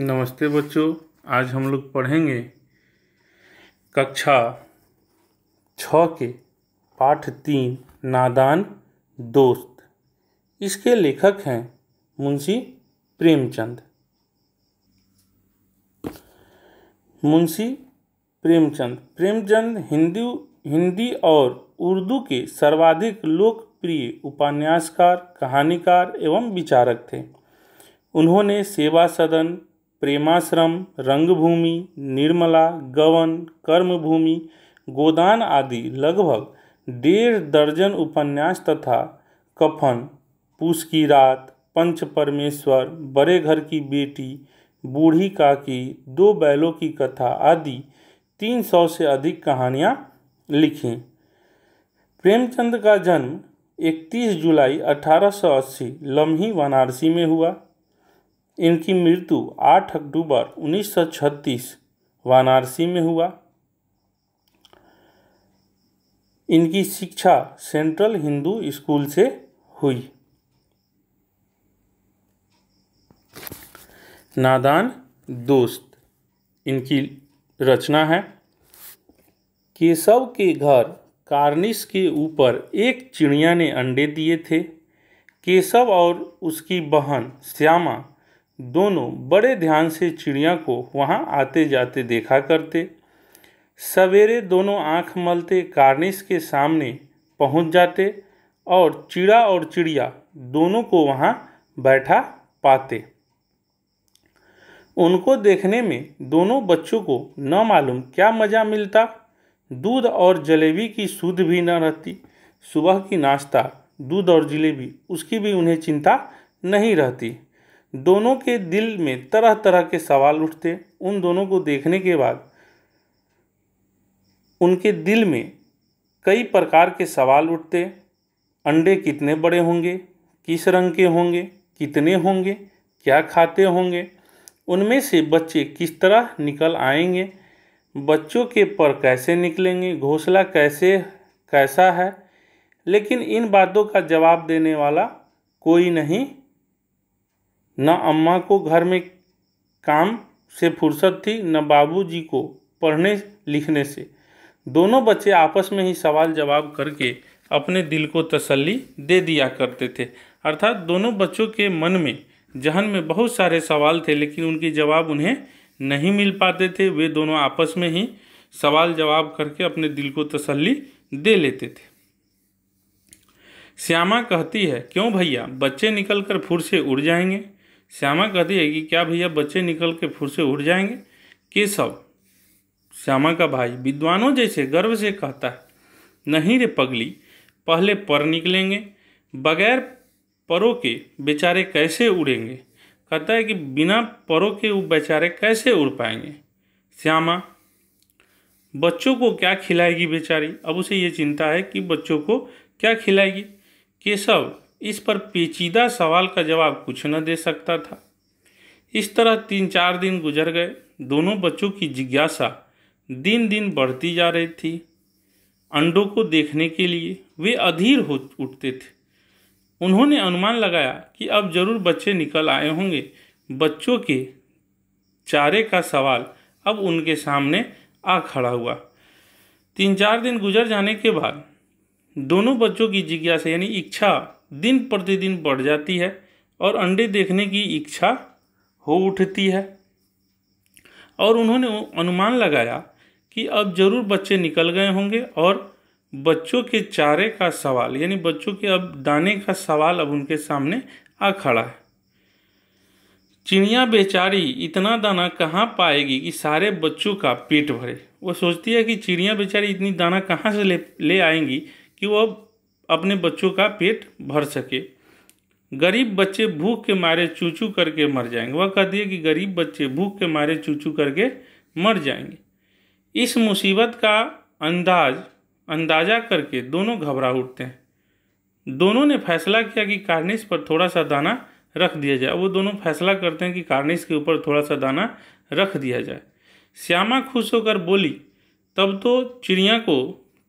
नमस्ते बच्चों आज हम लोग पढ़ेंगे कक्षा छ के पाठ तीन नादान दोस्त इसके लेखक हैं मुंशी प्रेमचंद मुंशी प्रेमचंद प्रेमचंद हिंदी हिंदी और उर्दू के सर्वाधिक लोकप्रिय उपन्यासकार कहानीकार एवं विचारक थे उन्होंने सेवा सदन प्रेमाश्रम रंगभूमि निर्मला गवन कर्मभूमि गोदान आदि लगभग डेढ़ दर्जन उपन्यास तथा कफन पूस की रात पंच परमेश्वर बड़े घर की बेटी बूढ़ी काकी दो बैलों की कथा आदि तीन सौ से अधिक कहानियाँ लिखी प्रेमचंद का जन्म 31 जुलाई 1880 लम्ही वाराणसी में हुआ इनकी मृत्यु 8 अक्टूबर 1936 वाराणसी में हुआ इनकी शिक्षा सेंट्रल हिंदू स्कूल से हुई नादान दोस्त इनकी रचना है केशव के घर कार्निस के ऊपर एक चिड़िया ने अंडे दिए थे केशव और उसकी बहन श्यामा दोनों बड़े ध्यान से चिड़िया को वहाँ आते जाते देखा करते सवेरे दोनों आंख मलते कार्निस के सामने पहुँच जाते और चिड़ा और चिड़िया दोनों को वहाँ बैठा पाते उनको देखने में दोनों बच्चों को न मालूम क्या मज़ा मिलता दूध और जलेबी की सुध भी न रहती सुबह की नाश्ता दूध और जलेबी उसकी भी उन्हें चिंता नहीं रहती दोनों के दिल में तरह तरह के सवाल उठते उन दोनों को देखने के बाद उनके दिल में कई प्रकार के सवाल उठते अंडे कितने बड़े होंगे किस रंग के होंगे कितने होंगे क्या खाते होंगे उनमें से बच्चे किस तरह निकल आएंगे बच्चों के पर कैसे निकलेंगे घोंसला कैसे कैसा है लेकिन इन बातों का जवाब देने वाला कोई नहीं न अम्मा को घर में काम से फुर्सत थी न बाबूजी को पढ़ने लिखने से दोनों बच्चे आपस में ही सवाल जवाब करके अपने दिल को तसल्ली दे दिया करते थे अर्थात दोनों बच्चों के मन में जहन में बहुत सारे सवाल थे लेकिन उनके जवाब उन्हें नहीं मिल पाते थे वे दोनों आपस में ही सवाल जवाब करके अपने दिल को तसल्ली दे लेते थे श्यामा कहती है क्यों भैया बच्चे निकल कर फुर से उड़ जाएंगे श्यामा कहती है कि क्या भैया बच्चे निकल के फुर से उड़ जाएंगे केशव श्यामा का भाई विद्वानों जैसे गर्व से कहता है नहीं रे पगली पहले पर निकलेंगे बगैर परों के बेचारे कैसे उड़ेंगे कहता है कि बिना परों के वो बेचारे कैसे उड़ पाएंगे श्यामा बच्चों को क्या खिलाएगी बेचारी अब उसे ये चिंता है कि बच्चों को क्या खिलाएगी केशव इस पर पेचीदा सवाल का जवाब कुछ न दे सकता था इस तरह तीन चार दिन गुजर गए दोनों बच्चों की जिज्ञासा दिन दिन बढ़ती जा रही थी अंडों को देखने के लिए वे अधीर हो उठते थे उन्होंने अनुमान लगाया कि अब जरूर बच्चे निकल आए होंगे बच्चों के चारे का सवाल अब उनके सामने आ खड़ा हुआ तीन चार दिन गुजर जाने के बाद दोनों बच्चों की जिज्ञासा यानी इच्छा दिन प्रतिदिन बढ़ जाती है और अंडे देखने की इच्छा हो उठती है और उन्होंने अनुमान लगाया कि अब ज़रूर बच्चे निकल गए होंगे और बच्चों के चारे का सवाल यानी बच्चों के अब दाने का सवाल अब उनके सामने आ खड़ा है चिड़िया बेचारी इतना दाना कहाँ पाएगी कि सारे बच्चों का पेट भरे वो सोचती है कि चिड़िया बेचारी इतनी दाना कहाँ से ले ले आएंगी कि वो अब अपने बच्चों का पेट भर सके गरीब बच्चे भूख के मारे चूचू करके मर जाएंगे वह कहती है कि गरीब बच्चे भूख के मारे चूचू करके मर जाएंगे इस मुसीबत का अंदाज अंदाजा करके दोनों घबरा उठते हैं दोनों ने फैसला किया कि कार्निस पर थोड़ा सा दाना रख दिया जाए वो दोनों फैसला करते हैं कि कार्निस के ऊपर थोड़ा सा दाना रख दिया जाए श्यामा खुश होकर बोली तब तो चिड़िया को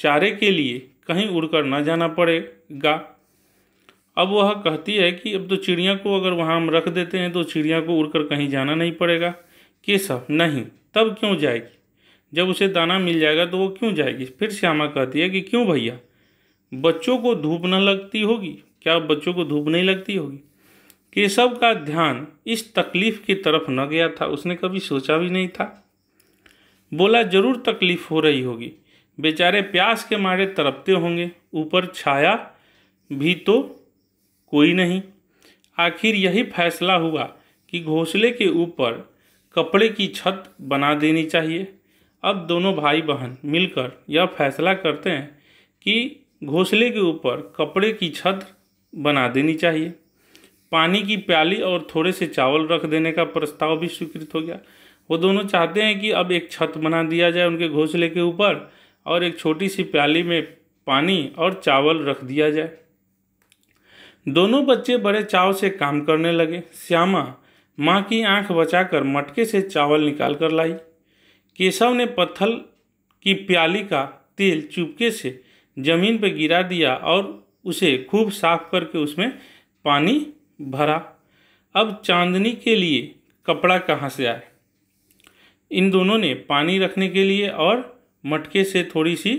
चारे के लिए कहीं उड़कर ना जाना पड़ेगा अब वह कहती है कि अब तो चिड़िया को अगर वहाँ हम रख देते हैं तो चिड़िया को उड़कर कहीं जाना नहीं पड़ेगा केशव नहीं तब क्यों जाएगी जब उसे दाना मिल जाएगा तो वो क्यों जाएगी फिर श्यामा कहती है कि क्यों भैया बच्चों को धूप न लगती होगी क्या बच्चों को धूप नहीं लगती होगी केशव का ध्यान इस तकलीफ की तरफ न गया था उसने कभी सोचा भी नहीं था बोला जरूर तकलीफ हो रही होगी बेचारे प्यास के मारे तरपते होंगे ऊपर छाया भी तो कोई नहीं आखिर यही फैसला हुआ कि घोंसले के ऊपर कपड़े की छत बना देनी चाहिए अब दोनों भाई बहन मिलकर यह फैसला करते हैं कि घोंसले के ऊपर कपड़े की छत बना देनी चाहिए पानी की प्याली और थोड़े से चावल रख देने का प्रस्ताव भी स्वीकृत हो गया वो दोनों चाहते हैं कि अब एक छत बना दिया जाए उनके घोंसले के ऊपर और एक छोटी सी प्याली में पानी और चावल रख दिया जाए दोनों बच्चे बड़े चाव से काम करने लगे श्यामा माँ की आंख बचाकर मटके से चावल निकाल कर लाई केशव ने पत्थर की प्याली का तेल चुपके से जमीन पर गिरा दिया और उसे खूब साफ करके उसमें पानी भरा अब चांदनी के लिए कपड़ा कहाँ से आए इन दोनों ने पानी रखने के लिए और मटके से थोड़ी सी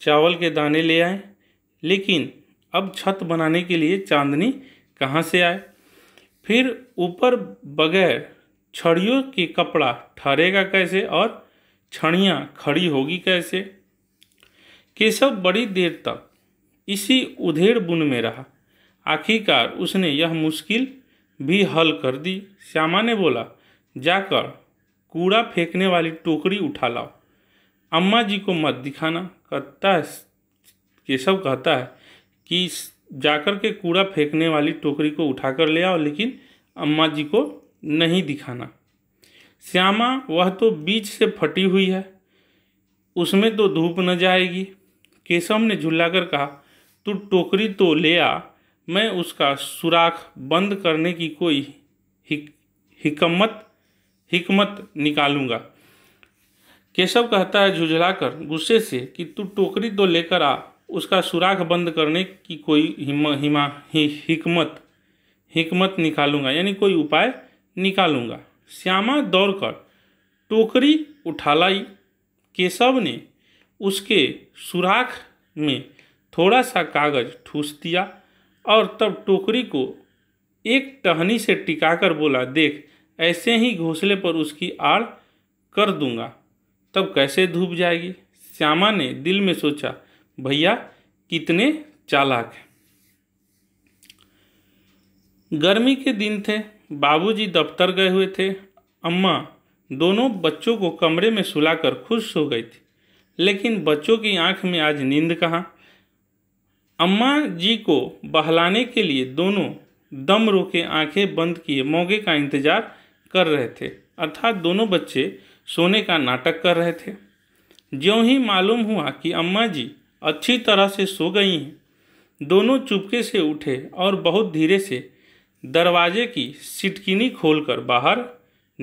चावल के दाने ले आए लेकिन अब छत बनाने के लिए चांदनी कहाँ से आए फिर ऊपर बगैर छड़ियों के कपड़ा ठहरेगा कैसे और छड़ियाँ खड़ी होगी कैसे केशव बड़ी देर तक इसी उधेड़ बुन में रहा आखिरकार उसने यह मुश्किल भी हल कर दी श्यामा ने बोला जाकर कूड़ा फेंकने वाली टोकरी उठा लाओ अम्मा जी को मत दिखाना कहता है केशव कहता है कि जाकर के कूड़ा फेंकने वाली टोकरी को उठा कर ले आओ लेकिन अम्मा जी को नहीं दिखाना श्यामा वह तो बीच से फटी हुई है उसमें तो धूप न जाएगी केशव ने कर कहा तू टोकरी तो ले आ मैं उसका सुराख बंद करने की कोई हिकमत हिकमत निकालूंगा केशव कहता है झुझलाकर गुस्से से कि तू टोकरी तो लेकर आ उसका सुराख बंद करने की कोई हिमा हिमा ही हिकमत हिकमत निकालूंगा यानी कोई उपाय निकालूंगा श्यामा दौड़कर टोकरी उठा लाई केशव ने उसके सुराख में थोड़ा सा कागज ठूस दिया और तब टोकरी को एक टहनी से टिकाकर बोला देख ऐसे ही घोंसले पर उसकी आड़ कर दूंगा तब कैसे धूप जाएगी श्यामा ने दिल में सोचा भैया कितने चालाक हैं गर्मी के दिन थे बाबूजी दफ्तर गए हुए थे अम्मा दोनों बच्चों को कमरे में सुलाकर खुश हो गई थी लेकिन बच्चों की आंख में आज नींद कहाँ अम्मा जी को बहलाने के लिए दोनों दम रोके आंखें बंद किए मौके का इंतजार कर रहे थे अर्थात दोनों बच्चे सोने का नाटक कर रहे थे ज्यों ही मालूम हुआ कि अम्मा जी अच्छी तरह से सो गई हैं दोनों चुपके से उठे और बहुत धीरे से दरवाजे की सिटकिनी खोलकर बाहर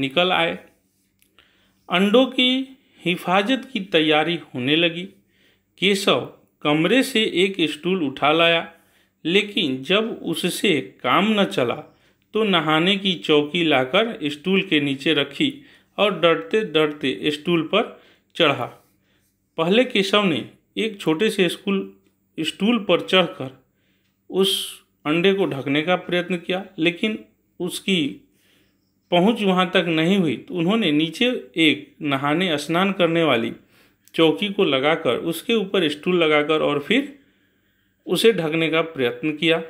निकल आए अंडों की हिफाजत की तैयारी होने लगी केशव कमरे से एक स्टूल उठा लाया लेकिन जब उससे काम न चला तो नहाने की चौकी लाकर स्टूल के नीचे रखी और डरते डरते स्टूल पर चढ़ा पहले केशव ने एक छोटे से स्कूल स्टूल पर चढ़कर उस अंडे को ढकने का प्रयत्न किया लेकिन उसकी पहुंच वहां तक नहीं हुई तो उन्होंने नीचे एक नहाने स्नान करने वाली चौकी को लगाकर उसके ऊपर स्टूल लगाकर और फिर उसे ढकने का प्रयत्न किया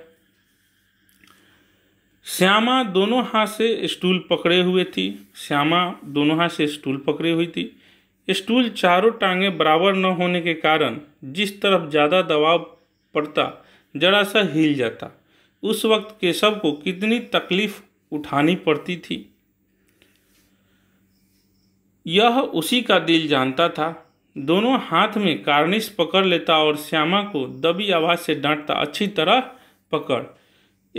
श्यामा दोनों हाथ से स्टूल पकड़े हुए थी श्यामा दोनों हाथ से स्टूल पकड़े हुई थी स्टूल चारों टांगे बराबर न होने के कारण जिस तरफ ज़्यादा दबाव पड़ता जरा सा हिल जाता उस वक्त केशव को कितनी तकलीफ उठानी पड़ती थी यह उसी का दिल जानता था दोनों हाथ में कार्निश पकड़ लेता और श्यामा को दबी आवाज़ से डांटता अच्छी तरह पकड़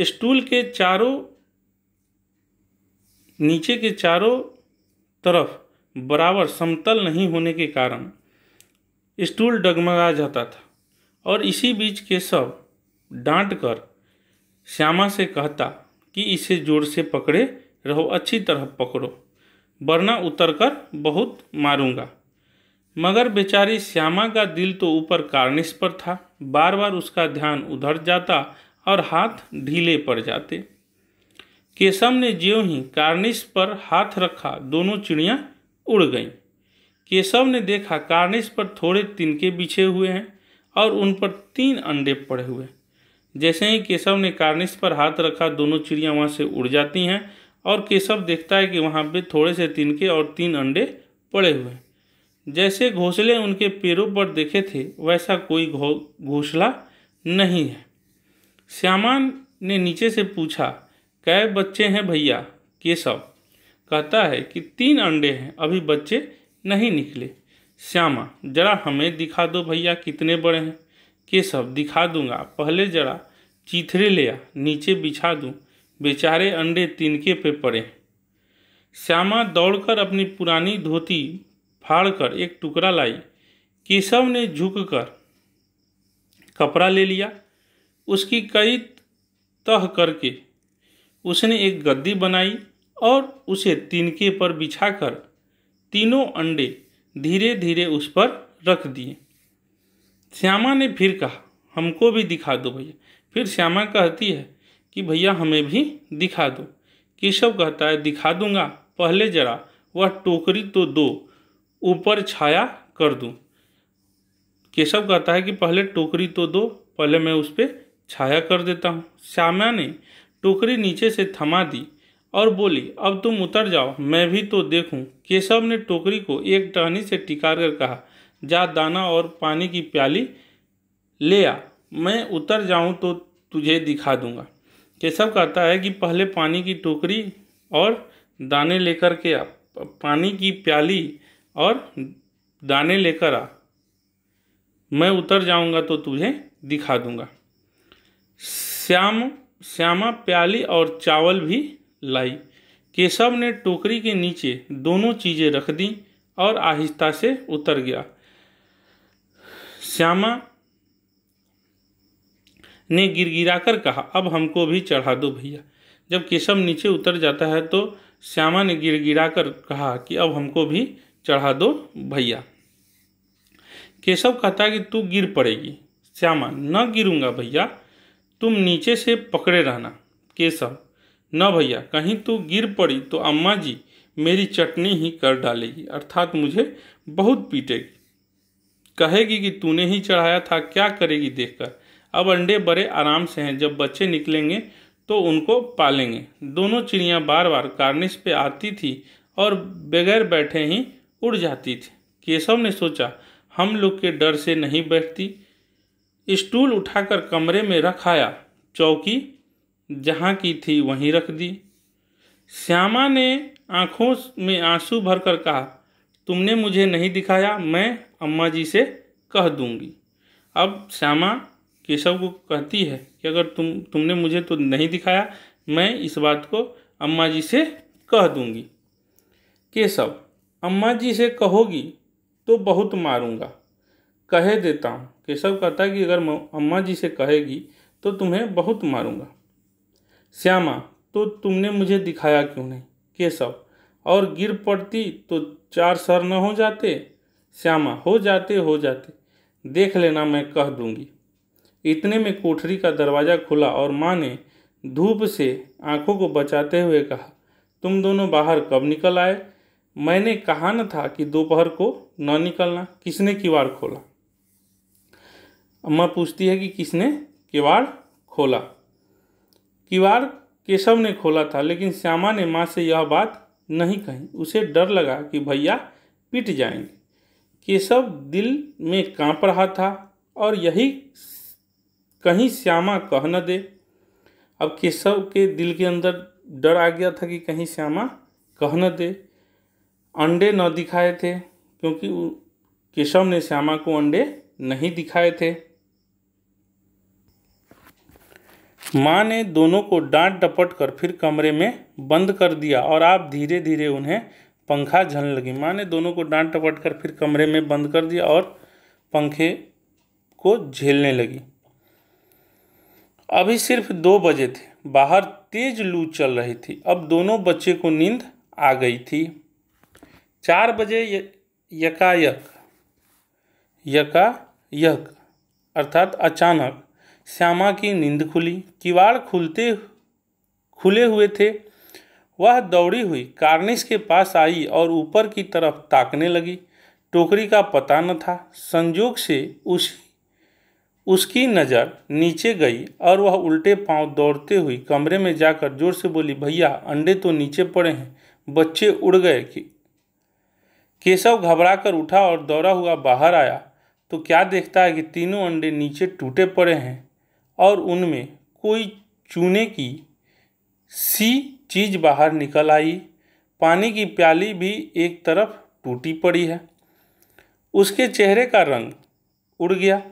स्टूल के चारों नीचे के चारों तरफ बराबर समतल नहीं होने के कारण स्टूल डगमगा जाता था और इसी बीच के सब डांट कर श्यामा से कहता कि इसे जोर से पकड़े रहो अच्छी तरह पकड़ो वरना उतर कर बहुत मारूंगा मगर बेचारी श्यामा का दिल तो ऊपर कार्निस पर था बार बार उसका ध्यान उधर जाता और हाथ ढीले पड़ जाते केशव ने ज्यो ही कार्निस पर हाथ रखा दोनों चिड़ियाँ उड़ गईं केशव ने देखा कार्निस पर थोड़े तिनके बिछे हुए हैं और उन पर तीन अंडे पड़े हुए जैसे ही केशव ने कार्निस पर हाथ रखा दोनों चिड़ियाँ वहाँ से उड़ जाती हैं और केशव देखता है कि वहाँ पे थोड़े से तिनके और तीन अंडे पड़े हुए हैं जैसे घोंसले उनके पैरों पर देखे थे वैसा कोई घोंसला नहीं है श्यामा ने नीचे से पूछा कै बच्चे हैं भैया केशव कहता है कि तीन अंडे हैं अभी बच्चे नहीं निकले श्यामा जरा हमें दिखा दो भैया कितने बड़े हैं केशव दिखा दूंगा पहले जरा चीथरे ले आ नीचे बिछा दूं बेचारे अंडे तिनके पे पड़े श्यामा दौड़कर अपनी पुरानी धोती फाड़कर एक टुकड़ा लाई केशव ने झुककर कपड़ा ले लिया उसकी कई तह करके उसने एक गद्दी बनाई और उसे तिनके पर बिछाकर तीनों अंडे धीरे धीरे उस पर रख दिए श्यामा ने फिर कहा हमको भी दिखा दो भैया फिर श्यामा कहती है कि भैया हमें भी दिखा दो केशव कहता है दिखा दूंगा पहले जरा वह टोकरी तो दो ऊपर छाया कर दूँ केशव कहता है कि पहले टोकरी तो दो पहले मैं उस पर छाया कर देता हूँ श्यामा ने टोकरी नीचे से थमा दी और बोली अब तुम उतर जाओ मैं भी तो देखूं केशव ने टोकरी को एक टहनी से टिकार कर कहा जा दाना और पानी की प्याली ले आ मैं उतर जाऊं तो तुझे दिखा दूंगा केशव कहता है कि पहले पानी की टोकरी और दाने लेकर के आ पानी की प्याली और दाने लेकर आ मैं उतर जाऊंगा तो तुझे दिखा दूंगा श्याम श्यामा प्याली और चावल भी लाई केशव ने टोकरी के नीचे दोनों चीज़ें रख दी और आहिस्ता से उतर गया श्यामा ने गिरगिराकर कहा अब हमको भी चढ़ा दो भैया जब केशव नीचे उतर जाता है तो श्यामा ने गिरगिराकर कहा कि अब हमको भी चढ़ा दो भैया केशव कहता है कि तू गिर पड़ेगी श्यामा न गिरूंगा भैया तुम नीचे से पकड़े रहना केशव न भैया कहीं तू तो गिर पड़ी तो अम्मा जी मेरी चटनी ही कर डालेगी अर्थात मुझे बहुत पीटेगी कहेगी कि तूने ही चढ़ाया था क्या करेगी देखकर अब अंडे बड़े आराम से हैं जब बच्चे निकलेंगे तो उनको पालेंगे दोनों चिड़ियाँ बार बार कार्निस पे आती थी और बगैर बैठे ही उड़ जाती थी केशव ने सोचा हम लोग के डर से नहीं बैठती स्टूल उठाकर कमरे में रखाया चौकी जहाँ की थी वहीं रख दी श्यामा ने आंखों में आंसू भरकर कहा तुमने मुझे नहीं दिखाया मैं अम्मा जी से कह दूँगी अब श्यामा केशव को कहती है कि अगर तुम तुमने मुझे तो नहीं दिखाया मैं इस बात को अम्मा जी से कह दूंगी केशव अम्मा जी से कहोगी तो बहुत मारूंगा कह देता हूँ केशव कहता है कि अगर अम्मा जी से कहेगी तो तुम्हें बहुत मारूंगा श्यामा तो तुमने मुझे दिखाया क्यों नहीं केशव और गिर पड़ती तो चार सर न हो जाते श्यामा हो जाते हो जाते देख लेना मैं कह दूंगी इतने में कोठरी का दरवाज़ा खुला और माँ ने धूप से आंखों को बचाते हुए कहा तुम दोनों बाहर कब निकल आए मैंने कहा न था कि दोपहर को न निकलना किसने किवाड़ खोला अम्मा पूछती है कि किसने किवाड़ खोला किवाड़ केशव ने खोला था लेकिन श्यामा ने माँ से यह बात नहीं कही उसे डर लगा कि भैया पिट जाएंगे केशव दिल में कांप रहा था और यही कहीं श्यामा कह न दे अब केशव के दिल के अंदर डर आ गया था कि कहीं श्यामा कह न दे अंडे न दिखाए थे क्योंकि केशव ने श्यामा को अंडे नहीं दिखाए थे माँ ने दोनों को डांट डपट कर फिर कमरे में बंद कर दिया और आप धीरे धीरे उन्हें पंखा झलने लगी माँ ने दोनों को डांट डपट कर फिर कमरे में बंद कर दिया और पंखे को झेलने लगी अभी सिर्फ दो बजे थे बाहर तेज लू चल रही थी अब दोनों बच्चे को नींद आ गई थी चार बजे यकायक यकायक अर्थात अचानक श्यामा की नींद खुली किवाड़ खुलते खुले हुए थे वह दौड़ी हुई कार्निश के पास आई और ऊपर की तरफ ताकने लगी टोकरी का पता न था संजोग से उस उसकी नज़र नीचे गई और वह उल्टे पांव दौड़ते हुई कमरे में जाकर जोर से बोली भैया अंडे तो नीचे पड़े हैं बच्चे उड़ गए कि केशव घबराकर उठा और दौड़ा हुआ बाहर आया तो क्या देखता है कि तीनों अंडे नीचे टूटे पड़े हैं और उनमें कोई चूने की सी चीज बाहर निकल आई पानी की प्याली भी एक तरफ टूटी पड़ी है उसके चेहरे का रंग उड़ गया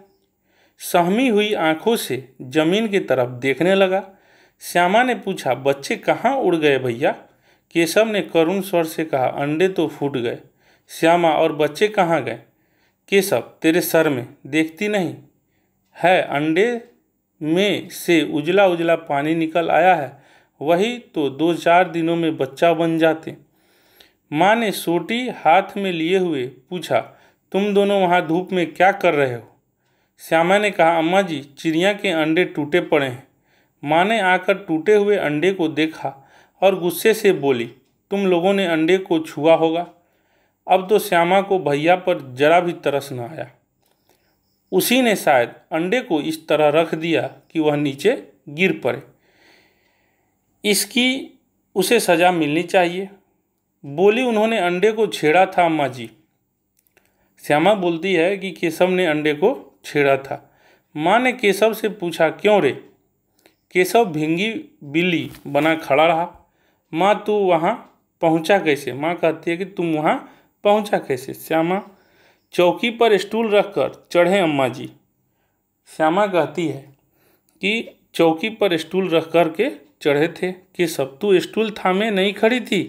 सहमी हुई आंखों से जमीन की तरफ देखने लगा श्यामा ने पूछा बच्चे कहाँ उड़ गए भैया केशव ने करुण स्वर से कहा अंडे तो फूट गए श्यामा और बच्चे कहाँ गए केशव तेरे सर में देखती नहीं है अंडे में से उजला उजला पानी निकल आया है वही तो दो चार दिनों में बच्चा बन जाते माँ ने सोटी हाथ में लिए हुए पूछा तुम दोनों वहाँ धूप में क्या कर रहे हो श्यामा ने कहा अम्मा जी चिड़िया के अंडे टूटे पड़े हैं माँ ने आकर टूटे हुए अंडे को देखा और गुस्से से बोली तुम लोगों ने अंडे को छुआ होगा अब तो श्यामा को भैया पर जरा भी तरस न आया उसी ने शायद अंडे को इस तरह रख दिया कि वह नीचे गिर पड़े इसकी उसे सज़ा मिलनी चाहिए बोली उन्होंने अंडे को छेड़ा था अम्मा जी श्यामा बोलती है कि केशव ने अंडे को छेड़ा था माँ ने केशव से पूछा क्यों रे केशव भिंगी बिल्ली बना खड़ा रहा माँ तू वहाँ पहुँचा कैसे माँ कहती है कि तुम वहाँ पहुँचा कैसे श्यामा चौकी पर स्टूल रखकर चढ़े अम्मा जी श्यामा कहती है कि चौकी पर स्टूल रख कर के चढ़े थे कि सब तू स्टूल थामे नहीं खड़ी थी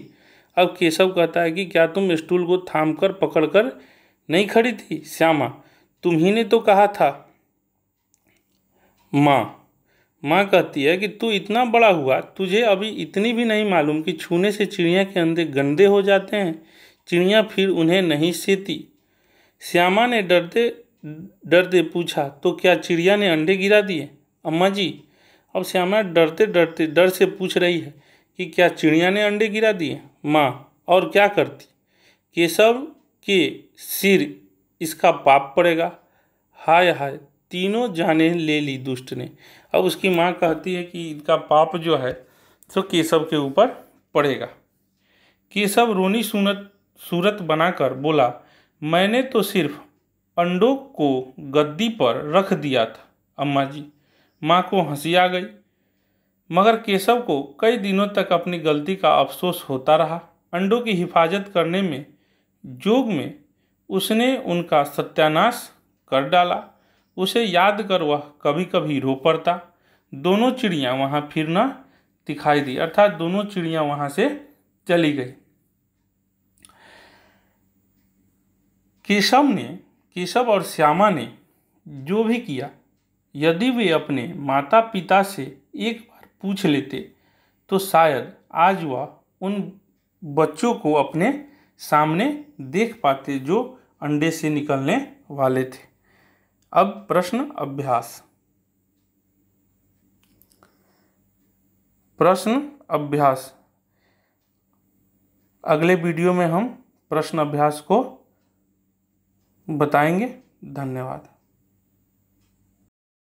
अब केशव कहता है कि क्या तुम स्टूल को थाम कर पकड़ कर नहीं खड़ी थी श्यामा तुम्ही ने तो कहा था माँ माँ कहती है कि तू इतना बड़ा हुआ तुझे अभी इतनी भी नहीं मालूम कि छूने से चिड़िया के अंदर गंदे हो जाते हैं चिड़िया फिर उन्हें नहीं सीती श्यामा ने डरते डरते पूछा तो क्या चिड़िया ने अंडे गिरा दिए अम्मा जी अब श्यामा डरते डरते डर से पूछ रही है कि क्या चिड़िया ने अंडे गिरा दिए माँ और क्या करती केशव के सिर इसका पाप पड़ेगा हाय हाय तीनों जाने ले ली दुष्ट ने अब उसकी माँ कहती है कि इनका पाप जो है तो केशव के ऊपर पड़ेगा केशव रोनी सूरत सूरत बनाकर बोला मैंने तो सिर्फ अंडों को गद्दी पर रख दिया था अम्मा जी माँ को हंसी आ गई मगर केशव को कई दिनों तक अपनी गलती का अफसोस होता रहा अंडों की हिफाजत करने में जोग में उसने उनका सत्यानाश कर डाला उसे याद कर वह कभी कभी रो पड़ता दोनों चिड़ियाँ वहाँ फिरना दिखाई दी अर्थात दोनों चिड़ियाँ वहाँ से चली गई केशव ने केशव और श्यामा ने जो भी किया यदि वे अपने माता पिता से एक बार पूछ लेते तो शायद आज वह उन बच्चों को अपने सामने देख पाते जो अंडे से निकलने वाले थे अब प्रश्न अभ्यास प्रश्न अभ्यास अगले वीडियो में हम प्रश्न अभ्यास को बताएंगे धन्यवाद